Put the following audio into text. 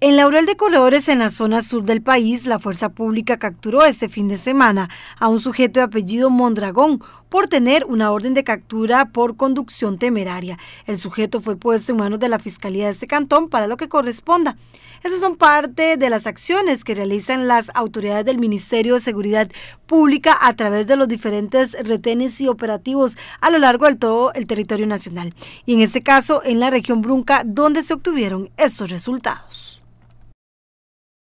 En Laurel de Corredores, en la zona sur del país, la fuerza pública capturó este fin de semana a un sujeto de apellido Mondragón por tener una orden de captura por conducción temeraria. El sujeto fue puesto en manos de la Fiscalía de este cantón para lo que corresponda. Esas son parte de las acciones que realizan las autoridades del Ministerio de Seguridad Pública a través de los diferentes retenes y operativos a lo largo de todo el territorio nacional. Y en este caso, en la región Brunca, donde se obtuvieron estos resultados.